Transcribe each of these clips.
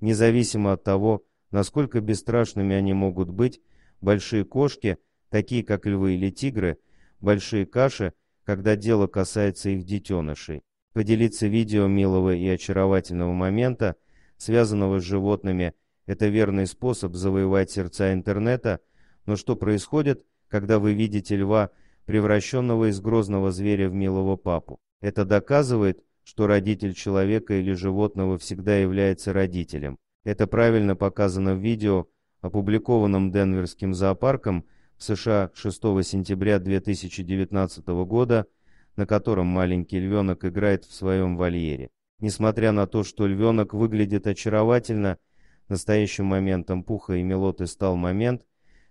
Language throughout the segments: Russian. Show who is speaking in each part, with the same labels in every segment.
Speaker 1: Независимо от того, насколько бесстрашными они могут быть, большие кошки, такие как львы или тигры, большие каши, когда дело касается их детенышей. Поделиться видео милого и очаровательного момента, связанного с животными, это верный способ завоевать сердца интернета, но что происходит, когда вы видите льва, превращенного из грозного зверя в милого папу? Это доказывает, что родитель человека или животного всегда является родителем. Это правильно показано в видео, опубликованном Денверским зоопарком в США 6 сентября 2019 года, на котором маленький львенок играет в своем вольере. Несмотря на то, что львенок выглядит очаровательно, настоящим моментом пуха и мелоты стал момент,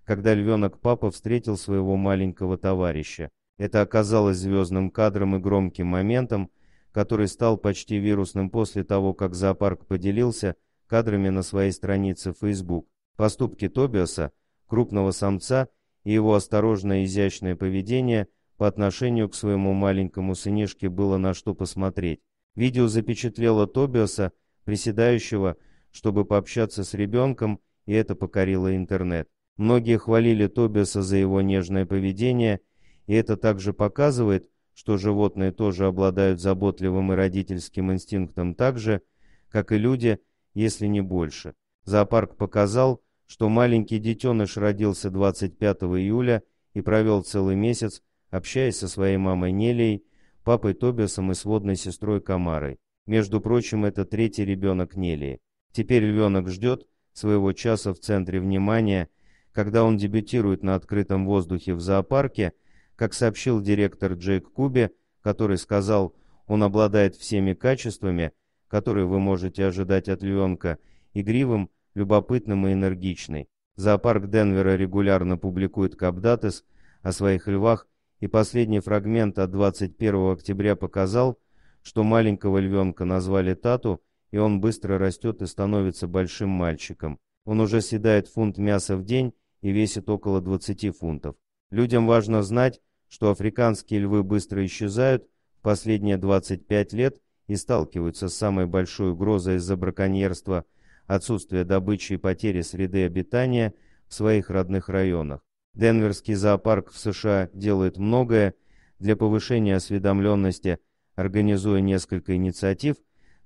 Speaker 1: когда львенок-папа встретил своего маленького товарища. Это оказалось звездным кадром и громким моментом, который стал почти вирусным после того, как зоопарк поделился кадрами на своей странице Facebook. Поступки Тобиаса, крупного самца, и его осторожное и изящное поведение по отношению к своему маленькому сынишке было на что посмотреть. Видео запечатлело Тобиаса, приседающего, чтобы пообщаться с ребенком, и это покорило интернет. Многие хвалили Тобиаса за его нежное поведение, и это также показывает, что животные тоже обладают заботливым и родительским инстинктом так же, как и люди, если не больше. Зоопарк показал, что маленький детеныш родился 25 июля и провел целый месяц, общаясь со своей мамой Нелей, папой Тобиасом и сводной сестрой Камарой. Между прочим, это третий ребенок Нелии. Теперь львенок ждет своего часа в центре внимания, когда он дебютирует на открытом воздухе в зоопарке – как сообщил директор Джейк Куби, который сказал, он обладает всеми качествами, которые вы можете ожидать от львенка, игривым, любопытным и энергичный. Зоопарк Денвера регулярно публикует капдатес о своих львах, и последний фрагмент от 21 октября показал, что маленького львенка назвали Тату, и он быстро растет и становится большим мальчиком. Он уже съедает фунт мяса в день и весит около 20 фунтов. Людям важно знать, что африканские львы быстро исчезают последние 25 лет и сталкиваются с самой большой угрозой из-за браконьерства, отсутствия добычи и потери среды обитания в своих родных районах. Денверский зоопарк в США делает многое для повышения осведомленности, организуя несколько инициатив,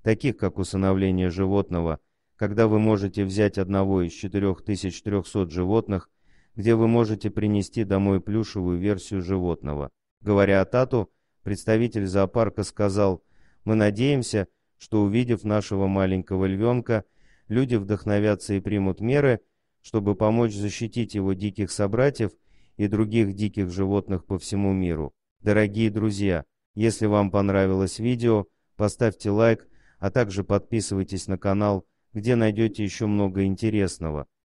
Speaker 1: таких как усыновление животного, когда вы можете взять одного из 4300 животных где вы можете принести домой плюшевую версию животного. Говоря о Тату, представитель зоопарка сказал, «Мы надеемся, что, увидев нашего маленького львенка, люди вдохновятся и примут меры, чтобы помочь защитить его диких собратьев и других диких животных по всему миру. Дорогие друзья, если вам понравилось видео, поставьте лайк, а также подписывайтесь на канал, где найдете еще много интересного.